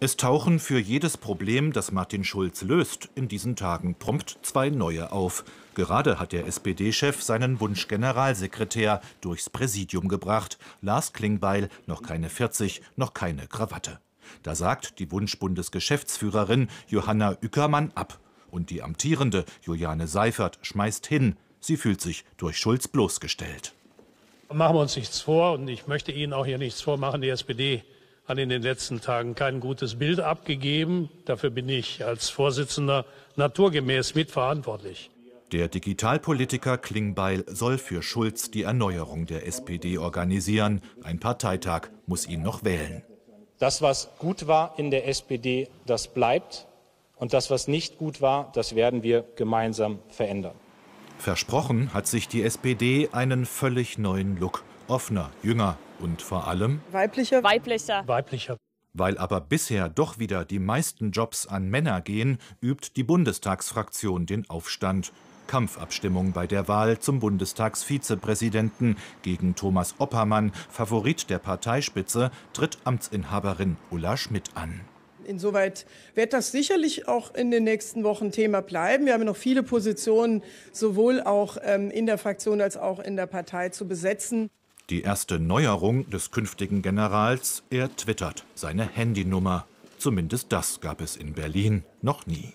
Es tauchen für jedes Problem, das Martin Schulz löst, in diesen Tagen prompt zwei neue auf. Gerade hat der SPD-Chef seinen Wunsch-Generalsekretär durchs Präsidium gebracht. Lars Klingbeil, noch keine 40, noch keine Krawatte. Da sagt die Wunsch-Bundesgeschäftsführerin Johanna Ückermann ab. Und die amtierende Juliane Seifert schmeißt hin. Sie fühlt sich durch Schulz bloßgestellt. Machen wir uns nichts vor und ich möchte Ihnen auch hier nichts vormachen. Die SPD hat in den letzten Tagen kein gutes Bild abgegeben. Dafür bin ich als Vorsitzender naturgemäß mitverantwortlich. Der Digitalpolitiker Klingbeil soll für Schulz die Erneuerung der SPD organisieren. Ein Parteitag muss ihn noch wählen. Das, was gut war in der SPD, das bleibt. Und das, was nicht gut war, das werden wir gemeinsam verändern. Versprochen hat sich die SPD einen völlig neuen Look offener, jünger und vor allem weiblicher, weiblicher, weiblicher. Weil aber bisher doch wieder die meisten Jobs an Männer gehen, übt die Bundestagsfraktion den Aufstand. Kampfabstimmung bei der Wahl zum Bundestagsvizepräsidenten gegen Thomas Oppermann, Favorit der Parteispitze, tritt Amtsinhaberin Ulla Schmidt an. Insoweit wird das sicherlich auch in den nächsten Wochen Thema bleiben. Wir haben noch viele Positionen sowohl auch ähm, in der Fraktion als auch in der Partei zu besetzen. Die erste Neuerung des künftigen Generals, er twittert seine Handynummer. Zumindest das gab es in Berlin noch nie.